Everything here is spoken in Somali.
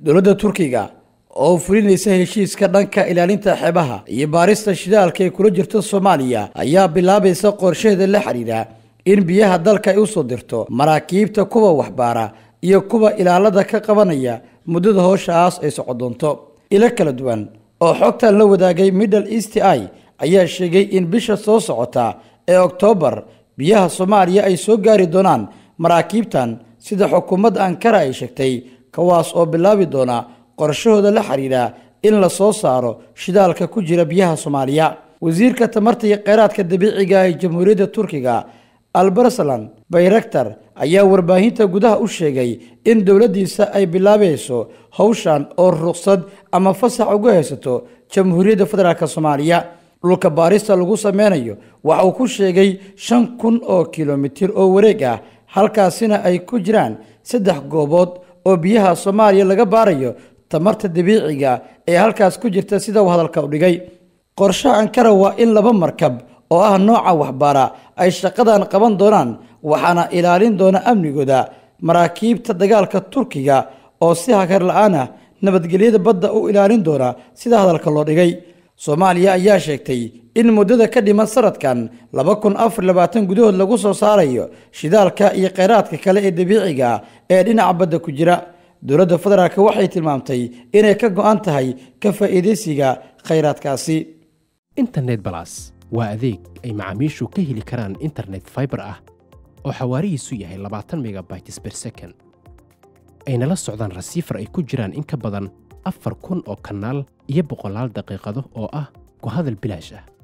dowladda turkiga oo fulinaysa heshiiska dhanka ilaalinta xeebaha iyo baarista shidaalka ee kula jirta soomaaliya ayaa bilaabaysa qorshaheeda la xidhiira in biyaha dalka ay u soo dirto maraakiibta kuwa waxbaara iyo kuwa ilaalada ka qabanaya muddada howshaas ay soco doonto ilo kala duwan oo xogtan la wadaagay middle east i ayaa sheegay in bisha soo socota ee oktoobar biyaha soomaaliya ay soo gaari doonaan maraakiibtan sida xukuumadda ankara ay sheegtay kuwaas oo bilaabi doona qorshahooda la xidhiidha in la soo saaro shidaalka ku jira biyaha soomaaliya wasiirka tamarta iyo kheyraadka dabiiciga ah ee jamhuuriyadda turkiga albarsalan bayraktar ayaa warbaahinta gudaha u sheegay in dowladdiisa ay bilaabayso howshan oo ruqsad ama fasax ugu haysato jamhuuriyadda federaalk soomaaliya dhulka baarista lagu sameynayo waxa uu ku sheegay shan kun oo kilomitir oo wareeg ah halkaasina ay ku jiraan saddex goobood oo biyaha soomaaliya laga baarayo tamarta dabiiciga ee halkaas ku jirta sida uu hadalka u dhigay qorshaha ankara waa in laba markab oo ah nooca waxbaara ay shaqadan qaban doonaan waxaana ilaalin doona amnigooda maraakiibta dagaalka turkiga oo si hakar la-aan ah nabadgelyada badda u ilaalin doona sida hadalka loo dhigay soomaaliya ayaa sheegtay in muddada ka dhiman sanadkan laba kun afar labaatan gudahood lagu soo saarayo shidaalka iyo kheyraadka kale ee dabiiciga ah ee dhinaca badda ku jira dowladda federaalk waxay tilmaamtay inay ka go'an tahay ka faa'iidaysiga khayraadkaasi internet balas waa adeeg ay macaamiishu ka heli karaan internet fiber ah oo xawaarihiisu yahay labaatan megabytes ber second ayna la socdaan rasiifar ay ku jiraan in ka badan afar kun oo kanaal iyo boqolaal daqiiqado oo ah ku hadal bilaash ah